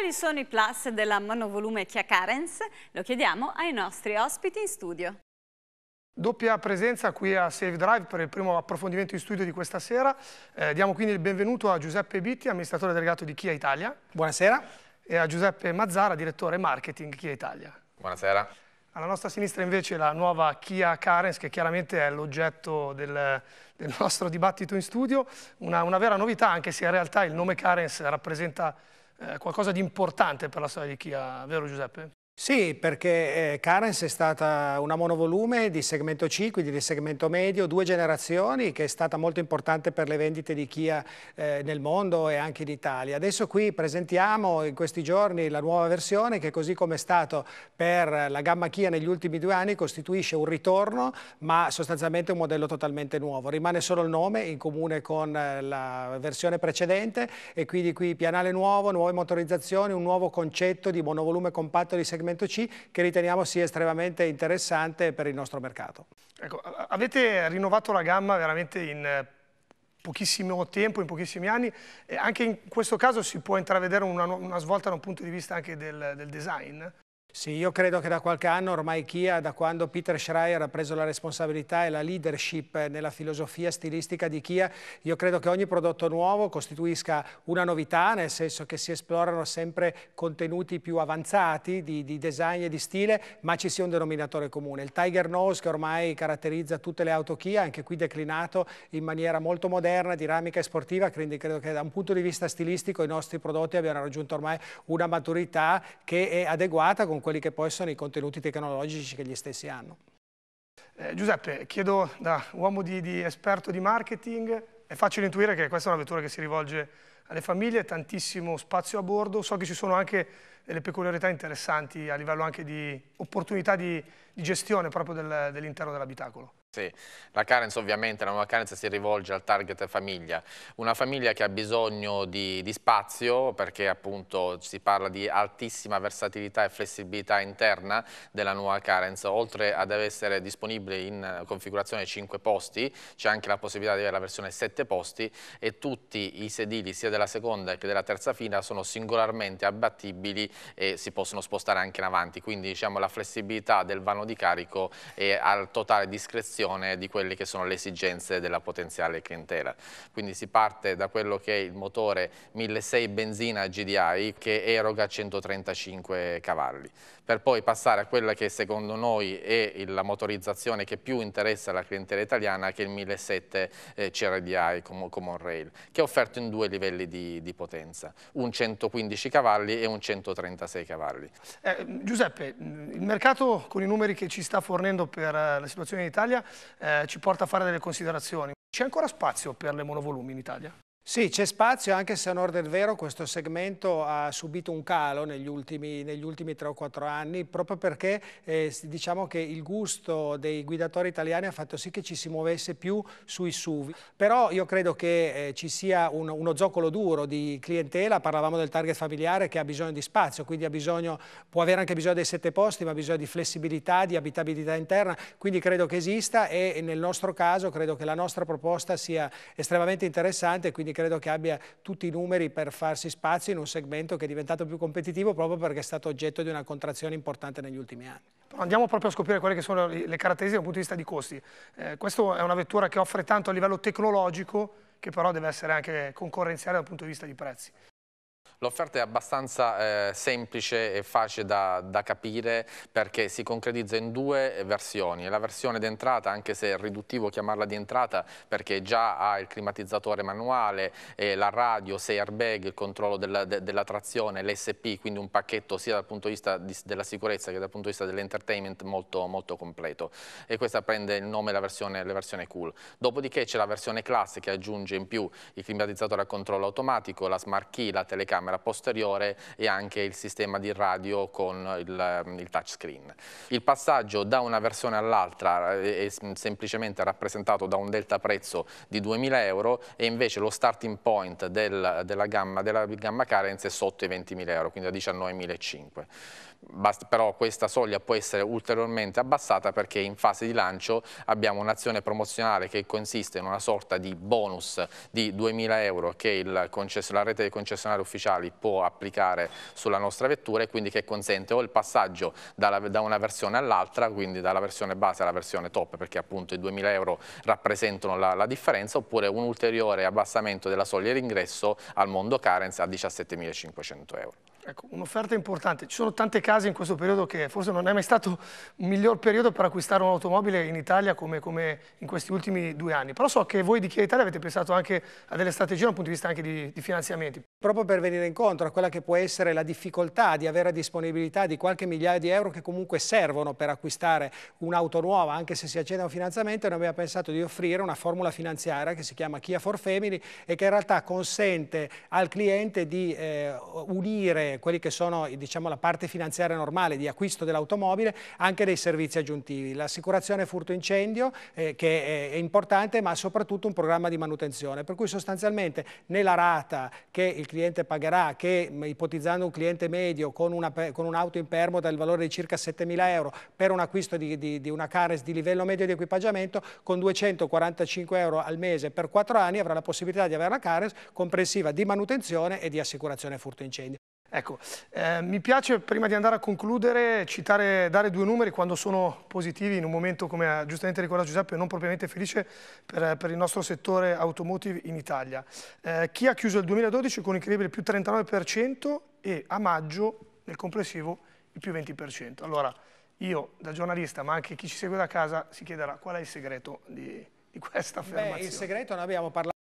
Quali sono i plus della monovolume Kia Carens? Lo chiediamo ai nostri ospiti in studio. Doppia presenza qui a Save Drive per il primo approfondimento in studio di questa sera. Eh, diamo quindi il benvenuto a Giuseppe Bitti, amministratore delegato di Kia Italia. Buonasera. E a Giuseppe Mazzara, direttore marketing Kia Italia. Buonasera. Alla nostra sinistra invece la nuova Kia Carens, che chiaramente è l'oggetto del, del, nostro dibattito in studio. Una, una vera novità, anche se in realtà il nome Carens rappresenta eh, qualcosa di importante per la storia di Chia, vero Giuseppe? Sì, perché eh, Carens è stata una monovolume di segmento C, quindi di segmento medio, due generazioni, che è stata molto importante per le vendite di Kia eh, nel mondo e anche in Italia. Adesso qui presentiamo in questi giorni la nuova versione che così come è stato per la gamma Kia negli ultimi due anni costituisce un ritorno, ma sostanzialmente un modello totalmente nuovo. Rimane solo il nome in comune con eh, la versione precedente e quindi qui pianale nuovo, nuove motorizzazioni, un nuovo concetto di monovolume compatto di segmento segmento C che riteniamo sia estremamente interessante per il nostro mercato. Ecco, avete rinnovato la gamma veramente in eh, pochissimo tempo, in pochissimi anni, e anche in questo caso si può intravedere una, una svolta da un punto di vista anche del, del design? Sì, io credo che da qualche anno ormai Kia, da quando Peter Schreier ha preso la responsabilità e la leadership eh, nella filosofia stilistica di Kia, io credo che ogni prodotto nuovo costituisca una novità, nel senso che si esplorano sempre contenuti più avanzati di, di design e di stile, ma ci sia un denominatore comune. Il Tiger Nose che ormai caratterizza tutte le auto Kia, anche qui declinato in maniera molto moderna, dinamica e sportiva, quindi credo che da un punto di vista stilistico i nostri prodotti abbiano raggiunto ormai una maturità che è adeguata con con quelli che poi sono i contenuti tecnologici che gli stessi hanno. Eh, Giuseppe, chiedo da uomo di, di esperto di marketing, è facile intuire che questa è una vettura che si rivolge alle famiglie, tantissimo spazio a bordo, so che ci sono anche delle peculiarità interessanti a livello anche di opportunità di, di gestione proprio del, dell'interno dell'abitacolo. Sì, la Carenz ovviamente, la nuova Carenz si rivolge al target famiglia, una famiglia che ha bisogno di, di, spazio perché appunto si parla di altissima versatilità e flessibilità interna della nuova Carenz, oltre ad essere disponibile in configurazione 5 posti, c'è anche la possibilità di avere la versione 7 posti e tutti i sedili sia della seconda che della terza fila sono singolarmente abbattibili e si possono spostare anche in avanti, quindi diciamo la flessibilità del vano di carico è al totale discrezione valutazione di quelle che sono le esigenze della potenziale clientela. Quindi si parte da quello che è il motore 1.6 benzina GDI che eroga 135 cavalli, per poi passare a quella che secondo noi è la motorizzazione che più interessa la clientela italiana che è il 1.7 CRDI Common Rail, che è offerto in due livelli di, di potenza, un 115 cavalli e un 136 cavalli. Eh, Giuseppe, il mercato con i numeri che ci sta fornendo per eh, la situazione in Italia eh, ci porta a fare delle considerazioni. C'è ancora spazio per le monovolumi in Italia? Sì, c'è spazio, anche se a nord del vero questo segmento ha subito un calo negli ultimi, negli ultimi 3 o 4 anni, proprio perché eh, diciamo che il gusto dei guidatori italiani ha fatto sì che ci si muovesse più sui SUV. Però io credo che eh, ci sia un, uno zoccolo duro di clientela, parlavamo del target familiare che ha bisogno di spazio, quindi bisogno, può avere anche bisogno dei sette posti, ma ha bisogno di flessibilità, di abitabilità interna, quindi credo che esista e, e nel nostro caso credo che la nostra proposta sia estremamente interessante, quindi credo che abbia tutti i numeri per farsi spazio in un segmento che è diventato più competitivo proprio perché è stato oggetto di una contrazione importante negli ultimi anni. Andiamo proprio a scoprire quelle che sono le caratteristiche dal punto di vista di costi. Eh, questa è una vettura che offre tanto a livello tecnologico che però deve essere anche concorrenziale dal punto di vista di prezzi. L'offerta è abbastanza eh, semplice e facile da, da, capire perché si concretizza in due eh, versioni. La versione d'entrata, anche se è riduttivo chiamarla di entrata, perché già ha il climatizzatore manuale, eh, la radio, 6 airbag, il controllo della, de, della trazione, l'SP, quindi un pacchetto sia dal punto di vista di, della sicurezza che dal punto di vista dell'entertainment molto, molto, completo. E questa prende il nome della versione, la versione cool. Dopodiché c'è la versione class che aggiunge in più il climatizzatore a controllo automatico, la smart key, la telecamera camera posteriore e anche il sistema di radio con il, ehm, il touchscreen. Il passaggio da una versione all'altra eh, è semplicemente rappresentato da un delta prezzo di 2.000 euro e invece lo starting point del, della, gamma, della gamma Carenze è sotto i 20.000 euro, quindi a 19.500. Basta, però questa soglia può essere ulteriormente abbassata perché in fase di lancio abbiamo un'azione promozionale che consiste in una sorta di bonus di 2.000 euro che la rete dei concessionari ufficiali può applicare sulla nostra vettura e quindi che consente o il passaggio dalla, da una versione all'altra, quindi dalla versione base alla versione top perché appunto i 2.000 euro rappresentano la, la differenza oppure un ulteriore abbassamento della soglia d'ingresso al mondo Carenz a 17.500 euro. Ecco, un'offerta importante. Ci sono tante casi in questo periodo che forse non è mai stato il miglior periodo per acquistare un'automobile in Italia come, come, in questi ultimi due anni. Però so che voi di Chia Italia avete pensato anche a delle strategie dal punto di vista anche di, di finanziamenti proprio per venire incontro a quella che può essere la difficoltà di avere a disponibilità di qualche migliaio di euro che comunque servono per acquistare un'auto nuova, anche se si accede a un finanziamento, noi abbiamo pensato di offrire una formula finanziaria che si chiama Kia for Family e che in realtà consente al cliente di eh, unire quelli che sono diciamo, la parte finanziaria normale di acquisto dell'automobile anche dei servizi aggiuntivi. L'assicurazione furto incendio eh, che è, è importante ma soprattutto un programma di manutenzione, per cui sostanzialmente né la rata che il cliente pagherà, che ipotizzando un cliente medio con, un'auto un in permuta del valore di circa 7.000 euro per un acquisto di, di, di, una Cares di livello medio di equipaggiamento, con 245 euro al mese per 4 anni avrà la possibilità di avere la Cares comprensiva di manutenzione e di assicurazione furto incendio. Ecco, eh, mi piace prima di andare a concludere citare, dare due numeri quando sono positivi in un momento come ha giustamente ricordato Giuseppe non propriamente felice per, per il nostro settore automotive in Italia. Eh, chi ha chiuso il 2012 con incredibile più 39% e a maggio nel complessivo il più 20%. Allora io da giornalista ma anche chi ci segue da casa si chiederà qual è il segreto di, di questa affermazione. Beh, il segreto ne abbiamo parlato.